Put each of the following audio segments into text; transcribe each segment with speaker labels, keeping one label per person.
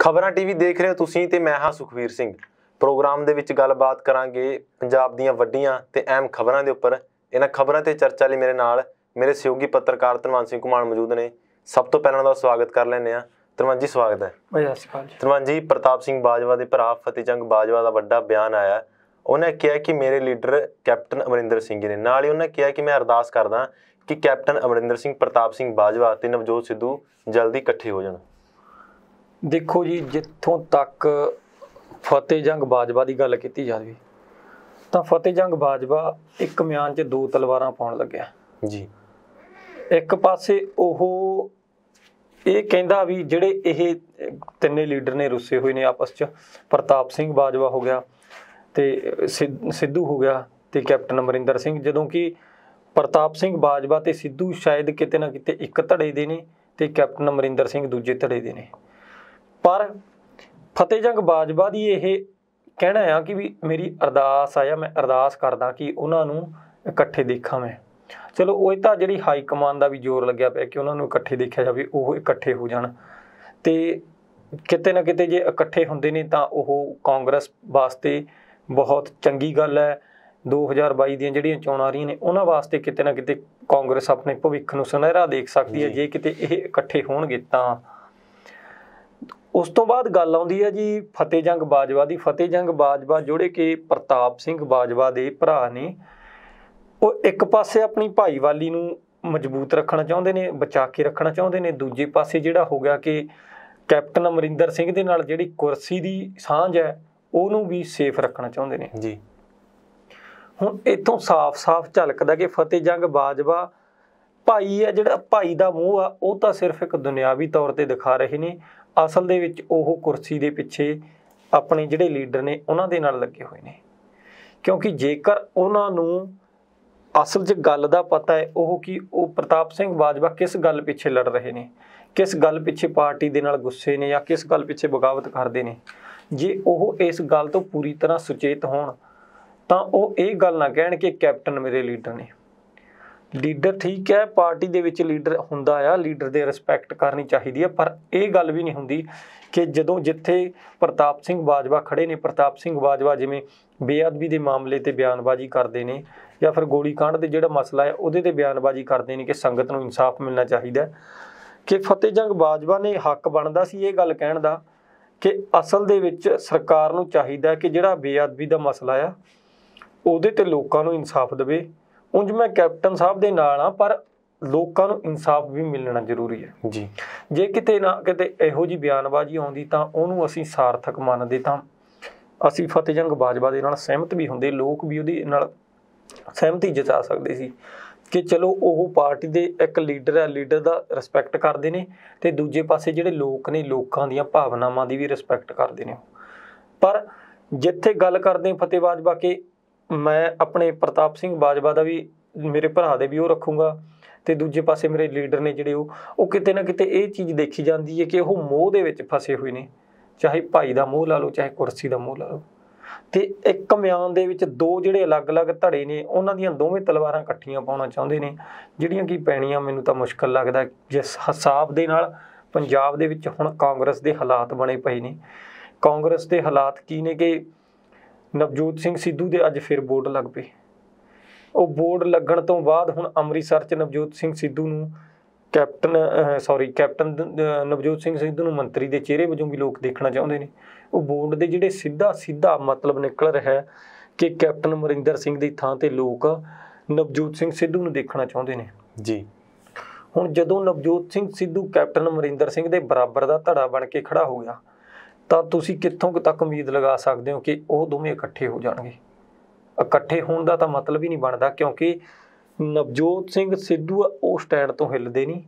Speaker 1: ਖਬਰਾਂ ਟੀਵੀ ਦੇਖ ਰਹੇ ਹੋ ਤੁਸੀਂ ਤੇ ਮੈਂ ਹਾਂ ਸੁਖਵੀਰ ਸਿੰਘ ਪ੍ਰੋਗਰਾਮ ਦੇ ਵਿੱਚ ਗੱਲਬਾਤ ਕਰਾਂਗੇ ਪੰਜਾਬ ਦੀਆਂ ਵੱਡੀਆਂ ਤੇ ਅਹਿਮ ਖਬਰਾਂ ਦੇ ਉੱਪਰ ਇਹਨਾਂ ਖਬਰਾਂ ਤੇ ਚਰਚਾ ਲਈ ਮੇਰੇ ਨਾਲ ਮੇਰੇ ਸਹਿਯੋਗੀ ਪੱਤਰਕਾਰ ਧਨਵੰਤ ਸਿੰਘ ਕੁਮਾਰ ਮੌਜੂਦ ਨੇ ਸਭ ਤੋਂ ਪਹਿਲਾਂ ਦਾ ਸਵਾਗਤ ਕਰ ਲੈਂਦੇ ਆ ਧਨਵੰਤ ਜੀ ਸਵਾਗਤ ਹੈ
Speaker 2: ਭਾਈ ਜੀ
Speaker 1: ਜੀ ਪ੍ਰਤਾਪ ਸਿੰਘ ਬਾਜਵਾ ਦੇ ਭਰਾ ਫਤਿਹਜੰਗ ਬਾਜਵਾ ਦਾ ਵੱਡਾ ਬਿਆਨ ਆਇਆ ਉਹਨੇ ਕਿਹਾ ਕਿ ਮੇਰੇ ਲੀਡਰ ਕੈਪਟਨ ਅਮਰਿੰਦਰ ਸਿੰਘ ਨੇ ਨਾਲ ਹੀ ਉਹਨੇ ਕਿਹਾ ਕਿ ਮੈਂ ਅਰਦਾਸ ਕਰਦਾ ਕਿ ਕੈਪਟਨ ਅਮਰਿੰਦਰ ਸਿੰਘ ਪ੍ਰਤਾਪ ਸਿੰਘ ਬਾਜਵਾ ਤੇ ਨਵਜੋਤ ਸਿੱਧੂ ਜਲਦੀ ਇਕੱਠੇ ਹੋ ਜਾਣ
Speaker 2: ਦੇਖੋ ਜੀ ਜਿੱਥੋਂ ਤੱਕ ਫਤਿਹ ਜੰਗ ਬਾਜਵਾ ਦੀ ਗੱਲ ਕੀਤੀ ਜਾਵੇ ਤਾਂ ਫਤਿਹ ਜੰਗ ਬਾਜਵਾ ਇੱਕ ਮਿਆਨ 'ਚ ਦੋ ਤਲਵਾਰਾਂ ਪਾਉਣ ਲੱਗਿਆ ਜੀ ਇੱਕ ਪਾਸੇ ਉਹ ਇਹ ਕਹਿੰਦਾ ਵੀ ਜਿਹੜੇ ਇਹ ਤਿੰਨੇ ਲੀਡਰ ਨੇ ਰੁੱਸੇ ਹੋਏ ਨੇ ਆਪਸ 'ਚ ਪ੍ਰਤਾਪ ਸਿੰਘ ਬਾਜਵਾ ਹੋ ਗਿਆ ਤੇ ਸਿੱਧੂ ਹੋ ਗਿਆ ਤੇ ਕੈਪਟਨ ਅਮਰਿੰਦਰ ਸਿੰਘ ਜਦੋਂ ਕਿ ਪ੍ਰਤਾਪ ਸਿੰਘ ਬਾਜਵਾ ਤੇ ਸਿੱਧੂ ਸ਼ਾਇਦ ਕਿਤੇ ਨਾ ਕਿਤੇ ਇੱਕ ਧੜੇ ਦੇ ਨੇ ਤੇ ਕੈਪਟਨ ਅਮਰਿੰਦਰ ਸਿੰਘ ਦੂਜੇ ਧੜੇ ਦੇ ਨੇ ਪਰ ਫਤਿਹਜੰਗ ਬਾਜਵਾ ਦੀ ਇਹ ਕਹਿਣਾ ਆ ਕਿ ਵੀ ਮੇਰੀ ਅਰਦਾਸ ਆ ਜਾਂ ਮੈਂ ਅਰਦਾਸ ਕਰਦਾ ਕਿ ਉਹਨਾਂ ਨੂੰ ਇਕੱਠੇ ਦੇਖਾਂ ਮੈਂ ਚਲੋ ਉਹ ਤਾਂ ਜਿਹੜੀ ਹਾਈ ਕਮਾਂਡ ਦਾ ਵੀ ਜ਼ੋਰ ਲੱਗਿਆ ਪਿਆ ਕਿ ਉਹਨਾਂ ਨੂੰ ਇਕੱਠੇ ਦੇਖਿਆ ਜਾਵੇ ਉਹ ਇਕੱਠੇ ਹੋ ਜਾਣ ਤੇ ਕਿਤੇ ਨਾ ਕਿਤੇ ਜੇ ਇਕੱਠੇ ਹੁੰਦੇ ਨੇ ਤਾਂ ਉਹ ਕਾਂਗਰਸ ਵਾਸਤੇ ਬਹੁਤ ਚੰਗੀ ਗੱਲ ਹੈ 2022 ਦੀਆਂ ਜਿਹੜੀਆਂ ਚੋਣਾਂ ਆ ਰਹੀਆਂ ਨੇ ਉਹਨਾਂ ਵਾਸਤੇ ਕਿਤੇ ਨਾ ਕਿਤੇ ਕਾਂਗਰਸ ਆਪਣੇ ਭਵਿੱਖ ਨੂੰ ਸੁਨਹਿਰਾ ਦੇਖ ਸਕਦੀ ਹੈ ਜੇ ਕਿਤੇ ਇਹ ਇਕੱਠੇ ਹੋਣਗੇ ਤਾਂ ਉਸ ਤੋਂ ਬਾਅਦ ਗੱਲ ਆਉਂਦੀ ਹੈ ਜੀ ਫਤਿਹ ਜੰਗ ਬਾਜਵਾ ਦੀ ਫਤਿਹ ਜੰਗ ਬਾਜਵਾ ਜਿਹੜੇ ਕਿ ਪ੍ਰਤਾਪ ਸਿੰਘ ਬਾਜਵਾ ਦੇ ਭਰਾ ਨੇ ਉਹ ਇੱਕ ਪਾਸੇ ਆਪਣੀ ਭਾਈਵਾਲੀ ਨੂੰ ਮਜ਼ਬੂਤ ਰੱਖਣਾ ਚਾਹੁੰਦੇ ਨੇ ਬਚਾ ਕੇ ਰੱਖਣਾ ਚਾਹੁੰਦੇ ਨੇ ਦੂਜੇ ਪਾਸੇ ਜਿਹੜਾ ਹੋ ਗਿਆ ਕਿ ਕੈਪਟਨ ਅਮਰਿੰਦਰ ਸਿੰਘ ਦੇ ਨਾਲ ਜਿਹੜੀ ਕੁਰਸੀ ਦੀ ਸਾਂਝ ਹੈ ਉਹਨੂੰ ਵੀ ਸੇਫ ਰੱਖਣਾ ਚਾਹੁੰਦੇ ਨੇ ਜੀ ਹੁਣ ਇਥੋਂ ਸਾਫ਼-ਸਾਫ਼ ਝਲਕਦਾ ਕਿ ਫਤਿਹ ਜੰਗ ਬਾਜਵਾ ਭਾਈ ਹੈ ਜਿਹੜਾ ਭਾਈ ਦਾ ਮੂੰਹ ਆ ਉਹ ਤਾਂ ਸਿਰਫ ਇੱਕ ਦੁਨਿਆਵੀ ਤੌਰ ਤੇ ਦਿਖਾ ਰਹੇ ਨੇ ਅਸਲ ਦੇ ਵਿੱਚ ਉਹ ਕੁਰਸੀ ਦੇ ਪਿੱਛੇ ਆਪਣੇ ਜਿਹੜੇ ਲੀਡਰ ਨੇ ਉਹਨਾਂ ਦੇ ਨਾਲ ਲੱਗੇ ਹੋਏ ਨੇ ਕਿਉਂਕਿ ਜੇਕਰ ਉਹਨਾਂ ਨੂੰ ਅਸਲ 'ਚ ਗੱਲ ਦਾ ਪਤਾ ਹੈ ਉਹ ਕਿ ਉਹ ਪ੍ਰਤਾਪ ਸਿੰਘ ਬਾਜਵਾ ਕਿਸ ਗੱਲ ਪਿੱਛੇ ਲੜ ਰਹੇ ਨੇ ਕਿਸ ਗੱਲ ਪਿੱਛੇ ਪਾਰਟੀ ਦੇ ਨਾਲ ਗੁੱਸੇ ਨੇ ਜਾਂ ਕਿਸ ਗੱਲ ਪਿੱਛੇ ਬਗਾਵਤ ਕਰਦੇ ਨੇ ਜੇ ਉਹ ਇਸ ਗੱਲ ਤੋਂ ਪੂਰੀ ਤਰ੍ਹਾਂ ਸੁਚੇਤ ਹੋਣ ਤਾਂ ਉਹ ਇਹ ਗੱਲ ਨਾ ਕਹਿਣ ਕਿ ਕੈਪਟਨ ਮੇਰੇ ਲੀਡਰ ਨੇ ਲੀਡਰ ਠੀਕ ਹੈ ਪਾਰਟੀ ਦੇ ਵਿੱਚ ਲੀਡਰ ਹੁੰਦਾ ਆ ਲੀਡਰ ਦੇ ਰਿਸਪੈਕਟ ਕਰਨੀ ਚਾਹੀਦੀ ਹੈ ਪਰ ਇਹ ਗੱਲ ਵੀ ਨਹੀਂ ਹੁੰਦੀ ਕਿ ਜਦੋਂ ਜਿੱਥੇ ਪ੍ਰਤਾਪ ਸਿੰਘ ਬਾਜਵਾ ਖੜੇ ਨੇ ਪ੍ਰਤਾਪ ਸਿੰਘ ਬਾਜਵਾ ਜਿਵੇਂ ਬੇਅਦਬੀ ਦੇ ਮਾਮਲੇ ਤੇ ਬਿਆਨਬਾਜ਼ੀ ਕਰਦੇ ਨੇ ਜਾਂ ਫਿਰ ਗੋਲੀकांड ਦੇ ਜਿਹੜਾ ਮਸਲਾ ਹੈ ਉਹਦੇ ਤੇ ਬਿਆਨਬਾਜ਼ੀ ਕਰਦੇ ਨੇ ਕਿ ਸੰਗਤ ਨੂੰ ਇਨਸਾਫ ਮਿਲਣਾ ਚਾਹੀਦਾ ਕਿ ਫਤਿਹਜੰਗ ਬਾਜਵਾ ਨੇ ਹੱਕ ਬਣਦਾ ਸੀ ਇਹ ਗੱਲ ਕਹਿਣ ਦਾ ਕਿ ਅਸਲ ਦੇ ਵਿੱਚ ਸਰਕਾਰ ਨੂੰ ਚਾਹੀਦਾ ਕਿ ਜਿਹੜਾ ਬੇਅਦਬੀ ਦਾ ਮਸਲਾ ਆ ਉਹਦੇ ਤੇ ਲੋਕਾਂ ਨੂੰ ਇਨਸਾਫ ਦੇਵੇ ਉਂਝ ਮੈਂ ਕੈਪਟਨ ਸਾਹਿਬ ਦੇ ਨਾਲ ਆ ਪਰ ਲੋਕਾਂ ਨੂੰ ਇਨਸਾਫ ਵੀ ਮਿਲਣਾ ਜ਼ਰੂਰੀ ਹੈ ਜੀ ਜੇ ਕਿਤੇ ਨਾ ਕਿਤੇ ਇਹੋ ਜੀ ਬਿਆਨਬਾਜ਼ੀ ਆਉਂਦੀ ਤਾਂ ਉਹਨੂੰ ਅਸੀਂ ਸਾਰਥਕ ਮੰਨਦੇ ਤਾਂ ਅਸੀਂ ਫਤਿਹਜੰਗ ਬਾਜਵਾ ਦੇ ਨਾਲ ਸਹਿਮਤ ਵੀ ਹੁੰਦੇ ਲੋਕ ਵੀ ਉਹਦੇ ਨਾਲ ਸਹਿਮਤੀ ਜਤਾ ਸਕਦੇ ਸੀ ਕਿ ਚਲੋ ਉਹ ਪਾਰਟੀ ਦੇ ਇੱਕ ਲੀਡਰ ਹੈ ਲੀਡਰ ਦਾ ਰਿਸਪੈਕਟ ਕਰਦੇ ਨੇ ਤੇ ਦੂਜੇ ਪਾਸੇ ਜਿਹੜੇ ਲੋਕ ਨੇ ਲੋਕਾਂ ਦੀਆਂ ਭਾਵਨਾਵਾਂ ਦੀ ਵੀ ਰਿਸਪੈਕਟ ਕਰਦੇ ਨੇ ਪਰ ਜਿੱਥੇ ਗੱਲ ਕਰਦੇ ਬਾਜਵਾ ਕੇ ਮੈਂ ਆਪਣੇ ਪ੍ਰਤਾਪ ਸਿੰਘ ਬਾਜਵਾ ਦਾ ਵੀ ਮੇਰੇ ਭਰਾ ਦੇ ਵੀ ਉਹ ਰੱਖੂੰਗਾ ਤੇ ਦੂਜੇ ਪਾਸੇ ਮੇਰੇ ਲੀਡਰ ਨੇ ਜਿਹੜੇ ਉਹ ਉਹ ਕਿਤੇ ਨਾ ਕਿਤੇ ਇਹ ਚੀਜ਼ ਦੇਖੀ ਜਾਂਦੀ ਹੈ ਕਿ ਉਹ ਮੋਹ ਦੇ ਵਿੱਚ ਫਸੇ ਹੋਏ ਨੇ ਚਾਹੇ ਭਾਈ ਦਾ ਮੋਹ ਲਾ ਲਓ ਚਾਹੇ ਕੁਰਸੀ ਦਾ ਮੋਹ ਲਾ ਲਓ ਤੇ ਇੱਕ ਮਿਆਨ ਦੇ ਵਿੱਚ ਦੋ ਜਿਹੜੇ ਅਲੱਗ-ਅਲੱਗ ਧੜੇ ਨੇ ਉਹਨਾਂ ਦੀਆਂ ਦੋਵੇਂ ਤਲਵਾਰਾਂ ਇਕੱਠੀਆਂ ਪਾਉਣਾ ਚਾਹੁੰਦੇ ਨੇ ਜਿਹੜੀਆਂ ਕੀ ਪੈਣੀਆਂ ਮੈਨੂੰ ਤਾਂ ਮੁਸ਼ਕਲ ਲੱਗਦਾ ਜਿਸ ਹਿਸਾਬ ਦੇ ਨਾਲ ਪੰਜਾਬ ਦੇ ਵਿੱਚ ਹੁਣ ਕਾਂਗਰਸ ਦੇ ਹਾਲਾਤ ਬਣੇ ਪਏ ਨੇ ਕਾਂਗਰਸ ਦੇ ਹਾਲਾਤ ਕੀ ਨੇ ਕਿ ਨਵਜੋਤ ਸਿੰਘ ਸਿੱਧੂ ਦੇ ਅੱਜ ਫਿਰ ਬੋਰਡ ਲੱਗ ਪਏ ਉਹ ਬੋਰਡ ਲੱਗਣ ਤੋਂ ਬਾਅਦ ਹੁਣ ਅੰਮ੍ਰਿਤਸਰ 'ਚ ਨਵਜੋਤ ਸਿੰਘ ਸਿੱਧੂ ਨੂੰ captain sorry captain Navjot Singh Sidhu ਨੂੰ ਮੰਤਰੀ ਦੇ ਚਿਹਰੇ ਵਜੋਂ ਵੀ ਲੋਕ ਦੇਖਣਾ ਚਾਹੁੰਦੇ ਨੇ ਉਹ ਬੋਰਡ ਦੇ ਜਿਹੜੇ ਸਿੱਧਾ ਸਿੱਧਾ ਮਤਲਬ ਨਿਕਲ ਰਿਹਾ ਹੈ ਕਿ ਕੈਪਟਨ ਮਰਿੰਦਰ ਸਿੰਘ ਦੀ ਥਾਂ ਤੇ ਲੋਕ ਨਵਜੋਤ ਸਿੰਘ ਸਿੱਧੂ ਨੂੰ ਦੇਖਣਾ ਚਾਹੁੰਦੇ ਨੇ ਜੀ ਹੁਣ ਜਦੋਂ ਨਵਜੋਤ ਸਿੰਘ ਸਿੱਧੂ ਕੈਪਟਨ ਮਰਿੰਦਰ ਸਿੰਘ ਦੇ ਬਰਾਬਰ ਦਾ ਧੜਾ ਬਣ ਕੇ ਖੜਾ ਹੋ ਗਿਆ ਤਾਂ ਤੁਸੀਂ ਕਿੱਥੋਂ ਤੱਕ ਉਮੀਦ ਲਗਾ ਸਕਦੇ ਹੋ ਕਿ ਉਹ ਦੋਵੇਂ ਇਕੱਠੇ ਹੋ ਜਾਣਗੇ ਇਕੱਠੇ ਹੋਣ ਦਾ ਤਾਂ ਮਤਲਬ ਹੀ ਨਹੀਂ ਬਣਦਾ ਕਿਉਂਕਿ ਨਵਜੋਤ ਸਿੰਘ ਸਿੱਧੂ ਉਹ ਸਟੈਂਡ ਤੋਂ ਹਿੱਲਦੇ ਨਹੀਂ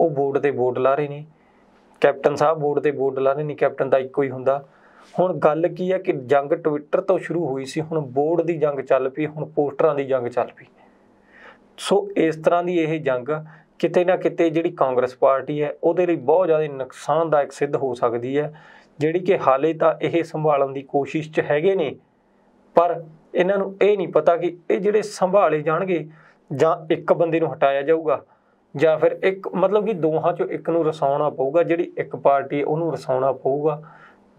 Speaker 2: ਉਹ ਬੋਰਡ ਤੇ ਬੋਰਡ ਲਾ ਰਹੇ ਨੇ ਕੈਪਟਨ ਸਾਹਿਬ ਬੋਰਡ ਤੇ ਬੋਰਡ ਲਾ ਰਹੇ ਨੇ ਕੈਪਟਨ ਦਾ ਇੱਕੋ ਹੀ ਹੁੰਦਾ ਹੁਣ ਗੱਲ ਕੀ ਹੈ ਕਿ ਜੰਗ ਟਵਿੱਟਰ ਤੋਂ ਸ਼ੁਰੂ ਹੋਈ ਸੀ ਹੁਣ ਬੋਰਡ ਦੀ ਜੰਗ ਚੱਲ ਪਈ ਹੁਣ ਪੋਸਟਰਾਂ ਦੀ ਜੰਗ ਚੱਲ ਪਈ ਸੋ ਇਸ ਤਰ੍ਹਾਂ ਦੀ ਇਹ ਜੰਗ ਕਿਤੇ ਨਾ ਕਿਤੇ ਜਿਹੜੀ ਕਾਂਗਰਸ ਪਾਰਟੀ ਹੈ ਉਹਦੇ ਲਈ ਬਹੁਤ ਜ਼ਿਆਦਾ ਨੁਕਸਾਨਦਾਇਕ ਸਿੱਧ ਹੋ ਸਕਦੀ ਹੈ ਜਿਹੜੀ ਕਿ ਹਾਲੇ ਤਾਂ ਇਹ ਸੰਭਾਲਣ ਦੀ ਕੋਸ਼ਿਸ਼ 'ਚ ਹੈਗੇ ਨੇ ਪਰ ਇਹਨਾਂ ਨੂੰ ਇਹ ਨਹੀਂ ਪਤਾ ਕਿ ਇਹ ਜਿਹੜੇ ਸੰਭਾਲੇ ਜਾਣਗੇ ਜਾਂ ਇੱਕ ਬੰਦੇ ਨੂੰ ਹਟਾਇਆ ਜਾਊਗਾ ਜਾਂ ਫਿਰ ਇੱਕ ਮਤਲਬ ਕਿ ਦੋਹਾਂ 'ਚੋਂ ਇੱਕ ਨੂੰ ਰਸਾਉਣਾ ਪਊਗਾ ਜਿਹੜੀ ਇੱਕ ਪਾਰਟੀ ਉਹਨੂੰ ਰਸਾਉਣਾ ਪਊਗਾ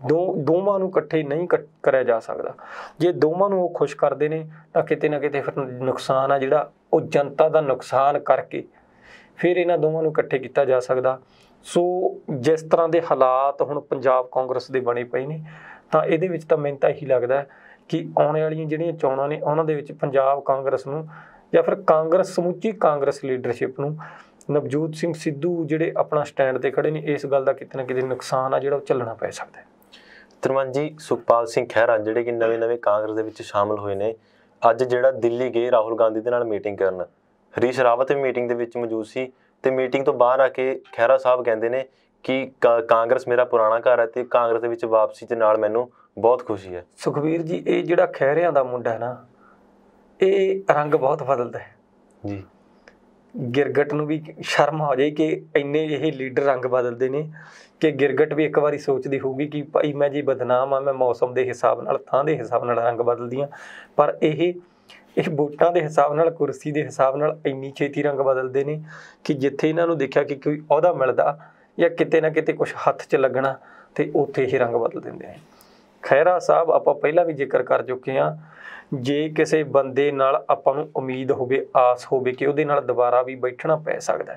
Speaker 2: ਦੋ ਦੋਵਾਂ ਨੂੰ ਇਕੱਠੇ ਨਹੀਂ ਕਰਿਆ ਜਾ ਸਕਦਾ ਜੇ ਦੋਵਾਂ ਨੂੰ ਉਹ ਖੁਸ਼ ਕਰਦੇ ਨੇ ਤਾਂ ਕਿਤੇ ਨਾ ਕਿਤੇ ਫਿਰ ਨੁਕਸਾਨ ਆ ਜਿਹੜਾ ਉਹ ਜਨਤਾ ਦਾ ਨੁਕਸਾਨ ਕਰਕੇ ਫਿਰ ਇਹਨਾਂ ਦੋਵਾਂ ਨੂੰ ਇਕੱਠੇ ਕੀਤਾ ਜਾ ਸਕਦਾ ਸੋ ਜਿਸ ਤਰ੍ਹਾਂ ਦੇ ਹਾਲਾਤ ਹੁਣ ਪੰਜਾਬ ਕਾਂਗਰਸ ਦੇ ਬਣੇ ਪਏ ਨੇ ਤਾਂ ਇਹਦੇ ਵਿੱਚ ਤਾਂ ਮੈਨੂੰ ਤਾਂ ਇਹੀ ਲੱਗਦਾ ਕਿ ਆਉਣ ਵਾਲੀਆਂ ਜਿਹੜੀਆਂ ਚੋਣਾਂ ਨੇ ਉਹਨਾਂ ਦੇ ਵਿੱਚ ਪੰਜਾਬ ਕਾਂਗਰਸ ਨੂੰ ਜਾਂ ਫਿਰ ਕਾਂਗਰਸ ਸਮੁੱਚੀ ਕਾਂਗਰਸ ਲੀਡਰਸ਼ਿਪ ਨੂੰ ਨਵਜੋਤ ਸਿੰਘ ਸਿੱਧੂ ਜਿਹੜੇ ਆਪਣਾ ਸਟੈਂਡ ਤੇ ਖੜੇ ਨੇ ਇਸ ਗੱਲ ਦਾ ਕਿਤੇ ਨਾ ਕਿਤੇ ਨੁਕਸਾਨ ਆ ਜਿਹੜਾ ਉਹ ਚੱਲਣਾ ਪੈ ਸਕਦਾ ਹੈ
Speaker 1: ਤਰਵਨ ਜੀ ਸੁਖਪਾਲ ਸਿੰਘ ਖਹਿਰਾ ਜਿਹੜੇ ਕਿ ਨਵੇਂ-ਨਵੇਂ ਕਾਂਗਰਸ ਦੇ ਵਿੱਚ ਸ਼ਾਮਲ ਹੋਏ ਨੇ ਅੱਜ ਜਿਹੜਾ ਦਿੱਲੀ ਗਏ ਰਾਹੁਲ ਗਾਂਧੀ ਦੇ ਨਾਲ ਮੀਟਿੰਗ ਕਰਨ ਹਰੀਸ਼ ਰਾਵਤ ਵੀ ਮੀਟਿੰਗ ਦੇ ਵਿੱਚ ਮੌਜੂਦ ਸੀ ਤੇ ਮੀਟਿੰਗ ਤੋਂ ਬਾਹਰ ਆ ਕੇ ਖੈਰਾ ਸਾਹਿਬ ਕਹਿੰਦੇ ਨੇ ਕਿ ਕਾਂਗਰਸ ਮੇਰਾ ਪੁਰਾਣਾ ਘਰ ਹੈ ਤੇ ਕਾਂਗਰਸ ਦੇ ਵਿੱਚ ਵਾਪਸੀ ਦੇ ਨਾਲ ਮੈਨੂੰ ਬਹੁਤ ਖੁਸ਼ੀ ਹੈ
Speaker 2: ਸੁਖਵੀਰ ਜੀ ਇਹ ਜਿਹੜਾ ਖੈਰਿਆਂ ਦਾ ਮੁੰਡਾ ਹੈ ਨਾ ਇਹ ਰੰਗ ਬਹੁਤ ਬਦਲਦਾ ਹੈ ਜੀ ਗਿਰਗਟ ਨੂੰ ਵੀ ਸ਼ਰਮ ਆ ਜਾਈ ਕਿ ਇੰਨੇ ਇਹ ਲੀਡਰ ਰੰਗ ਬਦਲਦੇ ਨੇ ਕਿ ਗਿਰਗਟ ਵੀ ਇੱਕ ਵਾਰੀ ਸੋਚਦੀ ਹੋਊਗੀ ਕਿ ਭਾਈ ਮੈਂ ਜੀ ਬਦਨਾਮ ਆ ਮੈਂ ਮੌਸਮ ਦੇ ਹਿਸਾਬ ਨਾਲ ਥਾਂ ਦੇ ਹਿਸਾਬ ਨਾਲ ਰੰਗ ਬਦਲਦੀ ਆ ਪਰ ਇਹ ਇਹ ਵੋਟਾਂ ਦੇ ਹਿਸਾਬ ਨਾਲ ਕੁਰਸੀ ਦੇ ਹਿਸਾਬ ਨਾਲ ਇੰਨੀ ਛੇਤੀ ਰੰਗ ਬਦਲਦੇ ਨੇ ਕਿ ਜਿੱਥੇ ਇਹਨਾਂ ਨੂੰ ਦੇਖਿਆ ਕਿ ਕੋਈ ਅਹੁਦਾ ਮਿਲਦਾ ਜਾਂ ਕਿਤੇ ਨਾ ਕਿਤੇ ਕੁਝ ਹੱਥ 'ਚ ਲੱਗਣਾ ਤੇ ਉੱਥੇ ਹੀ ਰੰਗ ਬਦਲ ਦਿੰਦੇ ਨੇ ਖੈਰਾ ਸਾਹਿਬ ਆਪਾਂ ਪਹਿਲਾਂ ਵੀ ਜ਼ਿਕਰ ਕਰ ਚੁੱਕੇ ਆ ਜੇ ਕਿਸੇ ਬੰਦੇ ਨਾਲ ਆਪਾਂ ਨੂੰ ਉਮੀਦ ਹੋਵੇ ਆਸ ਹੋਵੇ ਕਿ ਉਹਦੇ ਨਾਲ ਦੁਬਾਰਾ ਵੀ ਬੈਠਣਾ ਪੈ ਸਕਦਾ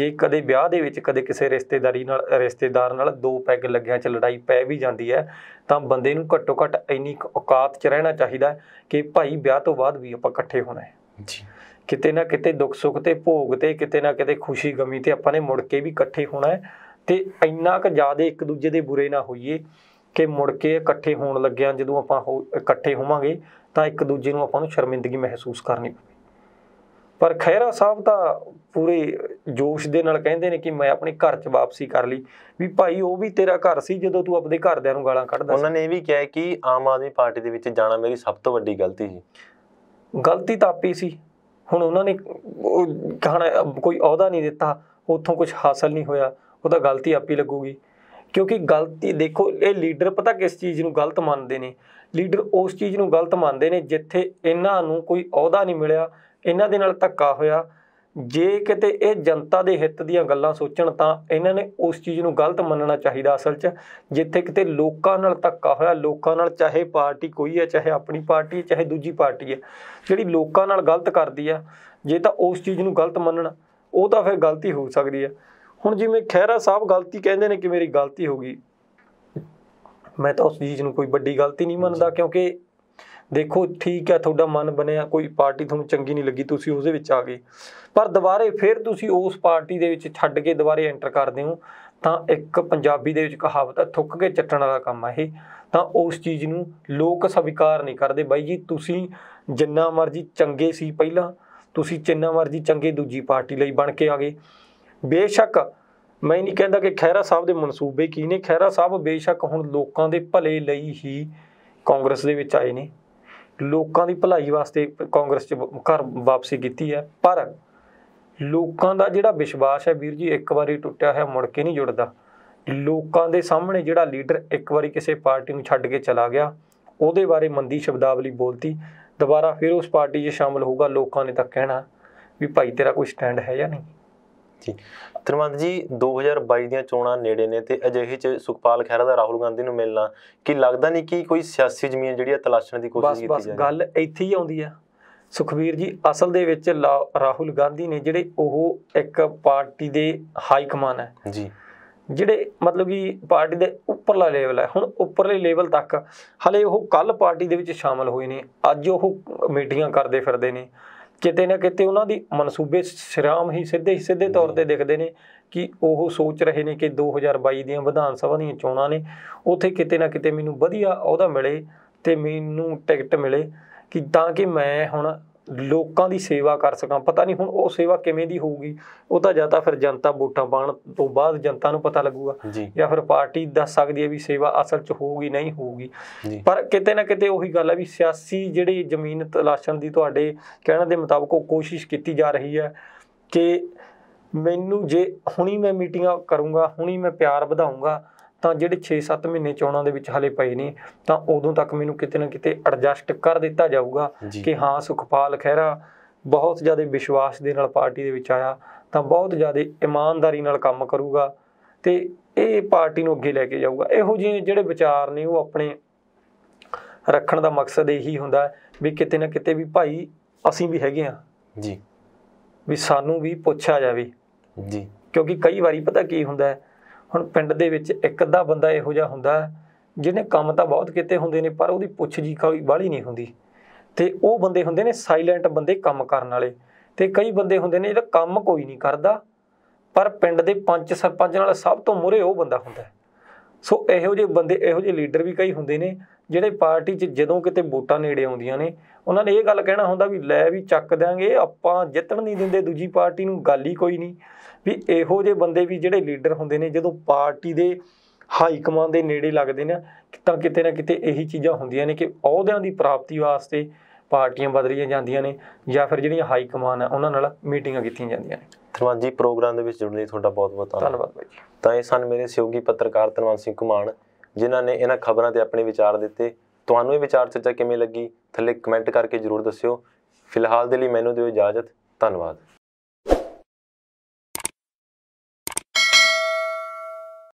Speaker 2: ਜੇ ਕਦੇ ਵਿਆਹ ਦੇ ਵਿੱਚ ਕਦੇ ਕਿਸੇ ਰਿਸ਼ਤੇਦਾਰੀ ਨਾਲ ਰਿਸ਼ਤੇਦਾਰ ਨਾਲ ਦੋ ਪੈਗ ਲੱਗਿਆਂ 'ਚ ਲੜਾਈ ਪੈ ਵੀ ਜਾਂਦੀ ਹੈ ਤਾਂ ਬੰਦੇ ਨੂੰ ਘੱਟੋ ਘੱਟ ਇੰਨੀ ਔਕਾਤ 'ਚ ਰਹਿਣਾ ਚਾਹੀਦਾ ਕਿ ਭਾਈ ਵਿਆਹ ਤੋਂ ਬਾਅਦ ਵੀ ਆਪਾਂ ਇਕੱਠੇ ਹੋਣਾ ਹੈ ਜੀ ਕਿਤੇ ਨਾ ਕਿਤੇ ਦੁੱਖ ਸੁੱਖ ਤੇ ਭੋਗ ਤੇ ਕਿਤੇ ਨਾ ਕਿਤੇ ਖੁਸ਼ੀ ਗਮੀ ਤੇ ਆਪਾਂ ਨੇ ਮੁੜ ਕੇ ਵੀ ਇਕੱਠੇ ਹੋਣਾ ਹੈ ਤੇ ਇੰਨਾ ਕੁ ਜ਼ਿਆਦਾ ਇੱਕ ਦੂਜੇ ਦੇ ਬੁਰੇ ਨਾ ਹੋਈਏ ਕਿ ਮੁੜ ਕੇ ਇਕੱਠੇ ਹੋਣ ਲੱਗਿਆਂ ਜਦੋਂ ਆਪਾਂ ਇਕੱਠੇ ਹੋਵਾਂਗੇ ਤਾਂ ਇੱਕ ਦੂਜੇ ਨੂੰ ਆਪਾਂ ਨੂੰ ਸ਼ਰਮਿੰਦਗੀ ਮਹਿਸੂਸ ਕਰਨੀ ਪਵੇ ਪਰ ਖੈਰਾ ਸਾਹਿਬ ਤਾਂ ਪੂਰੇ ਜੋਸ਼ ਦੇ ਨਾਲ ਕਹਿੰਦੇ ਨੇ ਕਿ ਮੈਂ ਆਪਣੇ ਘਰ 'ਚ ਵਾਪਸੀ ਕਰ ਲਈ ਵੀ ਭਾਈ ਉਹ ਵੀ ਤੇਰਾ ਘਰ ਸੀ ਜਦੋਂ ਤੂੰ ਆਪਣੇ ਘਰਦਿਆਂ ਨੂੰ ਗਾਲਾਂ ਕੱਢਦਾ ਸੀ ਉਹਨਾਂ ਨੇ ਇਹ ਵੀ ਕਿਹਾ ਕਿ ਆਮ ਆਦਮੀ ਪਾਰਟੀ ਦੇ ਵਿੱਚ ਜਾਣਾ ਮੇਰੀ ਸਭ ਤੋਂ ਵੱਡੀ ਗਲਤੀ ਸੀ ਗਲਤੀ ਤਾਂ ਆਪੀ ਸੀ ਹੁਣ ਉਹਨਾਂ ਨੇ ਕਹਣਾ ਕੋਈ ਅਹੁਦਾ ਨਹੀਂ ਦਿੱਤਾ ਉੱਥੋਂ ਕੁਝ ਹਾਸਲ ਨਹੀਂ ਹੋਇਆ ਉਹ ਤਾਂ ਗਲਤੀ ਆਪੀ ਲੱਗੂਗੀ ਕਿਉਂਕਿ ਗਲਤੀ ਦੇਖੋ ਇਹ ਲੀਡਰ ਪਤਾ ਕਿਸ ਚੀਜ਼ ਨੂੰ ਗਲਤ ਮੰਨਦੇ ਨੇ ਲੀਡਰ ਉਸ ਚੀਜ਼ ਨੂੰ ਗਲਤ ਮੰਨਦੇ ਨੇ ਜਿੱਥੇ ਇਹਨਾਂ ਨੂੰ ਕੋਈ ਅਹੁਦਾ ਨਹੀਂ ਮਿਲਿਆ ਇਹਨਾਂ ਦੇ ਨਾਲ ਧੱਕਾ ਹੋਇਆ ਜੇ ਕਿਤੇ ਇਹ ਜਨਤਾ ਦੇ ਹਿੱਤ ਦੀਆਂ ਗੱਲਾਂ ਸੋਚਣ ਤਾਂ ਇਹਨਾਂ ਨੇ ਉਸ ਚੀਜ਼ ਨੂੰ ਗਲਤ ਮੰਨਣਾ ਚਾਹੀਦਾ ਅਸਲ 'ਚ ਜਿੱਥੇ ਕਿਤੇ ਲੋਕਾਂ ਨਾਲ ਧੱਕਾ ਹੋਇਆ ਲੋਕਾਂ ਨਾਲ ਚਾਹੇ ਪਾਰਟੀ ਕੋਈ ਹੈ ਚਾਹੇ ਆਪਣੀ ਪਾਰਟੀ ਹੈ ਚਾਹੇ ਦੂਜੀ ਪਾਰਟੀ ਹੈ ਜਿਹੜੀ ਲੋਕਾਂ ਨਾਲ ਗਲਤ ਕਰਦੀ ਆ ਜੇ ਤਾਂ ਉਸ ਚੀਜ਼ ਨੂੰ ਗਲਤ ਮੰਨਣਾ ਉਹ ਤਾਂ ਫਿਰ ਗਲਤੀ ਹੋ ਸਕਦੀ ਹੈ ਹੁਣ ਜਿਵੇਂ ਖੈਰਾ ਸਾਹਿਬ ਗਲਤੀ ਕਹਿੰਦੇ ਨੇ ਕਿ ਮੇਰੀ ਗਲਤੀ ਹੋ ਗਈ ਮੈਂ ਤਾਂ ਉਸ ਚੀਜ਼ ਨੂੰ ਕੋਈ ਵੱਡੀ ਗਲਤੀ ਨਹੀਂ ਮੰਨਦਾ ਕਿਉਂਕਿ ਦੇਖੋ ਠੀਕ ਹੈ ਤੁਹਾਡਾ ਮਨ ਬਣਿਆ ਕੋਈ ਪਾਰਟੀ ਤੁਹਾਨੂੰ ਚੰਗੀ ਨਹੀਂ ਲੱਗੀ ਤੁਸੀਂ ਉਸ ਦੇ ਵਿੱਚ ਆ ਗਏ ਪਰ ਦੁਬਾਰੇ ਫਿਰ ਤੁਸੀਂ ਉਸ ਪਾਰਟੀ ਦੇ ਵਿੱਚ ਛੱਡ ਕੇ ਦੁਬਾਰੇ ਐਂਟਰ ਕਰਦੇ ਹੋ ਤਾਂ ਇੱਕ ਪੰਜਾਬੀ ਦੇ ਵਿੱਚ ਕਹਾਵਤ ਹੈ ਥੁੱਕ ਕੇ ਚੱਟਣ ਵਾਲਾ ਕੰਮ ਹੈ ਇਹ ਤਾਂ ਉਸ ਚੀਜ਼ ਨੂੰ ਲੋਕ ਸਵੀਕਾਰ ਨਹੀਂ ਕਰਦੇ ਬਾਈ ਜੀ ਤੁਸੀਂ ਜਿੰਨਾ ਮਰਜ਼ੀ ਚੰਗੇ ਸੀ ਪਹਿਲਾਂ ਤੁਸੀਂ ਜਿੰਨਾ ਮਰਜ਼ੀ ਚੰਗੇ ਦੂਜੀ ਪਾਰਟੀ ਲਈ ਬਣ ਕੇ ਆ ਗਏ ਬੇਸ਼ੱਕ ਮੈਂ ਨਹੀਂ ਕਹਿੰਦਾ ਕਿ ਖੈਰਾ ਸਾਹਿਬ ਦੇ ਮਨਸੂਬੇ ਕੀ ਨੇ ਖੈਰਾ ਸਾਹਿਬ ਬੇਸ਼ੱਕ ਹੁਣ ਲੋਕਾਂ ਦੇ ਭਲੇ ਲਈ ਹੀ ਕਾਂਗਰਸ ਦੇ ਵਿੱਚ ਆਏ ਨੇ ਲੋਕਾਂ ਦੀ ਭਲਾਈ ਵਾਸਤੇ ਕਾਂਗਰਸ 'ਚ ਘਰ ਵਾਪਸੀ ਕੀਤੀ ਹੈ ਪਰ ਲੋਕਾਂ ਦਾ ਜਿਹੜਾ ਵਿਸ਼ਵਾਸ ਹੈ ਵੀਰ ਜੀ ਇੱਕ ਵਾਰੀ ਟੁੱਟਿਆ ਹੈ ਮੁੜ ਕੇ ਨਹੀਂ ਜੁੜਦਾ ਲੋਕਾਂ ਦੇ ਸਾਹਮਣੇ ਜਿਹੜਾ ਲੀਡਰ ਇੱਕ ਵਾਰੀ ਕਿਸੇ ਪਾਰਟੀ ਨੂੰ ਛੱਡ ਕੇ ਚਲਾ ਗਿਆ ਉਹਦੇ ਬਾਰੇ ਮੰਦੀ ਸ਼ਬਦਾਵਲੀ ਬੋਲਤੀ ਦੁਬਾਰਾ ਫਿਰ ਉਸ ਪਾਰਟੀ 'ਚ ਸ਼ਾਮਲ ਹੋਊਗਾ ਲੋਕਾਂ ਨੇ ਤਾਂ ਕਹਿਣਾ ਵੀ ਭਾਈ ਤੇਰਾ ਕੋਈ ਸਟੈਂਡ ਹੈ ਜਾਂ ਨਹੀਂ
Speaker 1: ਜੀ ਤਰਮੰਦ ਜੀ 2022 ਦੀਆਂ ਚੋਣਾਂ ਨੇੜੇ ਨੇ ਤੇ ਅਜਿਹੇ ਚ ਸੁਖਪਾਲ ਖਹਿਰਾ ਦਾ ਰਾਹੁਲ ਗਾਂਧੀ ਨੂੰ ਮਿਲਣਾ ਕੀ ਲੱਗਦਾ ਨਹੀਂ ਕਿ ਕੋਈ ਸਿਆਸੀ
Speaker 2: ਜ਼ਮੀਨ ਜਿਹੜੀ ਆ ਤਲਾਸ਼ਣ ਦੀ ਕੋਸ਼ਿਸ਼ ਕੀਤੀ ਜਾ ਰਹੀ ਹੈ ਬਸ ਗੱਲ ਇੱਥੇ ਹੀ ਆਉਂਦੀ ਆ ਸੁਖਵੀਰ ਜੀ ਅਸਲ ਦੇ ਵਿੱਚ ਰਾਹੁਲ ਗਾਂਧੀ ਨੇ ਜਿਹੜੇ ਉਹ ਇੱਕ ਪਾਰਟੀ ਦੇ ਹਾਈ ਕਮਾਨ ਹੈ ਜੀ ਜਿਹੜੇ ਮਤਲਬ ਕਿ ਪਾਰਟੀ ਦੇ ਉੱਪਰਲਾ ਲੈਵਲ ਹੈ ਹੁਣ ਉੱਪਰਲੇ ਲੈਵਲ ਤੱਕ ਹਲੇ ਉਹ ਕੱਲ ਪਾਰਟੀ ਦੇ ਵਿੱਚ ਸ਼ਾਮਲ ਹੋਏ ਨੇ ਅੱਜ ਉਹ ਮੀਟਿੰਗਾਂ ਕਰਦੇ ਫਿਰਦੇ ਨੇ ਕਿਤੇ ਨਾ ਕਿਤੇ ਉਹਨਾਂ ਦੀ ਮਨਸੂਬੇ ਸ਼ਰਾਮ ਹੀ ਸਿੱਧੇ ਹੀ ਸਿੱਧੇ ਤੌਰ ਤੇ ਦਿਖਦੇ ਨੇ ਕਿ ਉਹ ਸੋਚ ਰਹੇ ਨੇ ਕਿ 2022 ਦੀਆਂ ਵਿਧਾਨ ਸਭਾ ਦੀਆਂ ਚੋਣਾਂ ਨੇ ਉੱਥੇ ਕਿਤੇ ਨਾ ਕਿਤੇ ਮੈਨੂੰ ਵਧੀਆ ਅਹੁਦਾ ਮਿਲੇ ਤੇ ਮੈਨੂੰ ਟਿਕਟ ਮਿਲੇ ਕਿ ਤਾਂ ਕਿ ਮੈਂ ਹੁਣ ਲੋਕਾਂ ਦੀ ਸੇਵਾ ਕਰ ਸਕਾਂ ਪਤਾ ਨਹੀਂ ਹੁਣ ਉਹ ਸੇਵਾ ਕਿਵੇਂ ਦੀ ਹੋਊਗੀ ਉਹ ਤਾਂ ਜਾਂ ਤਾਂ ਫਿਰ ਜਨਤਾ ਵੋਟਾਂ ਪਾਣ ਤੋਂ ਬਾਅਦ ਜਨਤਾ ਨੂੰ ਪਤਾ ਲੱਗੂਗਾ ਜਾਂ ਫਿਰ ਪਾਰਟੀ ਦੱਸ ਸਕਦੀ ਹੈ ਵੀ ਸੇਵਾ ਅਸਲ 'ਚ ਹੋਊਗੀ ਨਹੀਂ ਹੋਊਗੀ ਪਰ ਕਿਤੇ ਨਾ ਕਿਤੇ ਉਹੀ ਗੱਲ ਹੈ ਵੀ ਸਿਆਸੀ ਜਿਹੜੇ ਜ਼ਮੀਨ ਤਲਾਸ਼ਣ ਦੀ ਤੁਹਾਡੇ ਕਹਿਣ ਦੇ ਮੁਤਾਬਕ ਉਹ ਕੋਸ਼ਿਸ਼ ਕੀਤੀ ਜਾ ਰਹੀ ਹੈ ਕਿ ਮੈਨੂੰ ਜੇ ਹੁਣੀ ਮੈਂ ਮੀਟਿੰਗਾਂ ਕਰੂੰਗਾ ਹੁਣੀ ਮੈਂ ਪਿਆਰ ਵਧਾਉਂਗਾ ਤਾਂ ਜਿਹੜੇ 6-7 ਮਹੀਨੇ ਚੋਣਾਂ ਦੇ ਵਿੱਚ ਹਲੇ ਪਏ ਨੇ ਤਾਂ ਉਦੋਂ ਤੱਕ ਮੈਨੂੰ ਕਿਤੇ ਨਾ ਕਿਤੇ ਐਡਜਸਟ ਕਰ ਦਿੱਤਾ ਜਾਊਗਾ ਕਿ ਹਾਂ ਸੁਖਪਾਲ ਖਹਿਰਾ ਬਹੁਤ ਜ਼ਿਆਦਾ ਵਿਸ਼ਵਾਸ ਦੇ ਨਾਲ ਪਾਰਟੀ ਦੇ ਵਿੱਚ ਆਇਆ ਤਾਂ ਬਹੁਤ ਜ਼ਿਆਦਾ ਇਮਾਨਦਾਰੀ ਨਾਲ ਕੰਮ ਕਰੂਗਾ ਤੇ ਇਹ ਪਾਰਟੀ ਨੂੰ ਅੱਗੇ ਲੈ ਕੇ ਜਾਊਗਾ ਇਹੋ ਜਿਹੇ ਜਿਹੜੇ ਵਿਚਾਰ ਨੇ ਉਹ ਆਪਣੇ ਰੱਖਣ ਦਾ ਮਕਸਦ ਇਹੀ ਹੁੰਦਾ ਵੀ ਕਿਤੇ ਨਾ ਕਿਤੇ ਵੀ ਭਾਈ ਅਸੀਂ ਵੀ ਹੈਗੇ ਆ ਜੀ ਵੀ ਸਾਨੂੰ ਵੀ ਪੁੱਛਿਆ ਜਾਵੇ ਜੀ ਕਿਉਂਕਿ ਕਈ ਵਾਰੀ ਪਤਾ ਕੀ ਹੁੰਦਾ ਹੈ ਹੁਣ ਪਿੰਡ ਦੇ ਵਿੱਚ ਇੱਕ ਅੱਧਾ ਬੰਦਾ ਇਹੋ ਜਿਹਾ ਹੁੰਦਾ ਜਿਹਨੇ ਕੰਮ ਤਾਂ ਬਹੁਤ ਕੀਤੇ ਹੁੰਦੇ ਨੇ ਪਰ ਉਹਦੀ ਪੁੱਛ ਜੀ ਕੋਈ ਬਾਲੀ ਨਹੀਂ ਹੁੰਦੀ ਤੇ ਉਹ ਬੰਦੇ ਹੁੰਦੇ ਨੇ ਸਾਇਲੈਂਟ ਬੰਦੇ ਕੰਮ ਕਰਨ ਵਾਲੇ ਤੇ ਕਈ ਬੰਦੇ ਹੁੰਦੇ ਨੇ ਜਿਹੜਾ ਕੰਮ ਕੋਈ ਨਹੀਂ ਕਰਦਾ ਪਰ ਪਿੰਡ ਦੇ ਪੰਚ ਸਰਪੰਚ ਨਾਲ ਸਭ ਤੋਂ ਮੂਰੇ ਉਹ ਬੰਦਾ ਹੁੰਦਾ ਸੋ ਇਹੋ ਜਿਹੇ ਬੰਦੇ ਇਹੋ ਜਿਹੇ ਲੀਡਰ ਵੀ ਕਈ ਹੁੰਦੇ ਨੇ ਜਿਹੜੇ ਪਾਰਟੀ 'ਚ ਜਦੋਂ ਕਿਤੇ ਵੋਟਾਂ ਨੇੜੇ ਆਉਂਦੀਆਂ ਨੇ ਉਹਨਾਂ ਨੇ ਇਹ ਗੱਲ ਕਹਿਣਾ ਹੁੰਦਾ ਵੀ ਲੈ ਵੀ ਚੱਕ ਦਿਆਂਗੇ ਆਪਾਂ ਜਿੱਤਣ ਨਹੀਂ ਦਿੰਦੇ ਦੂਜੀ ਪਾਰਟੀ ਨੂੰ ਗੱਲ ਹੀ ਕੋਈ ਨਹੀਂ ਵੀ ਇਹੋ ਜਿਹੇ ਬੰਦੇ ਵੀ ਜਿਹੜੇ ਲੀਡਰ ਹੁੰਦੇ ਨੇ ਜਦੋਂ ਪਾਰਟੀ ਦੇ ਹਾਈ ਕਮਾਂਡ ਦੇ ਨੇੜੇ ਲੱਗਦੇ ਨੇ ਤਾਂ ਕਿਤੇ ਨਾ ਕਿਤੇ ਇਹੀ ਚੀਜ਼ਾਂ ਹੁੰਦੀਆਂ ਨੇ ਕਿ ਅਹੁਦਿਆਂ ਦੀ ਪ੍ਰਾਪਤੀ ਵਾਸਤੇ ਪਾਰਟੀਆਂ ਬਦਲੀਆਂ ਜਾਂਦੀਆਂ ਨੇ ਜਾਂ ਫਿਰ ਜਿਹੜੀਆਂ ਹਾਈ ਕਮਾਂਡ ਆ ਉਹਨਾਂ ਨਾਲ ਮੀਟਿੰਗਾਂ ਕੀਤੀਆਂ ਜਾਂਦੀਆਂ ਨੇ
Speaker 1: ਧਨਵੰਤ ਜੀ ਪ੍ਰੋਗਰਾਮ ਦੇ ਵਿੱਚ ਜੁੜਨ ਲਈ ਤੁਹਾਡਾ ਬਹੁਤ-ਬਹੁਤ ਧੰਨਵਾਦ ਬਾਈ ਜੀ ਤਾਂ ਇਹ ਸਨ ਮੇਰੇ ਸਹਿਯੋਗੀ ਪੱਤਰਕਾਰ ਧਨਵੰਤ ਸਿੰਘ ਕੁਮਾਨ ਜਿਨ੍ਹਾਂ ਨੇ ਇਹਨਾਂ ਖਬਰਾਂ ਤੇ ਆਪਣੇ ਵਿਚਾਰ ਦਿੱਤੇ ਤੁਹਾਨੂੰ ਇਹ ਵਿਚਾਰ ਚਰਚਾ ਕਿਵੇਂ ਲੱਗੀ ਥੱਲੇ ਕਮੈਂਟ ਕਰਕੇ ਜਰੂਰ ਦੱਸਿਓ ਫਿਲਹਾਲ ਦੇ ਲਈ ਮੈਨੂੰ ਦਿਓ ਇਜਾਜ਼ਤ ਧੰਨਵਾਦ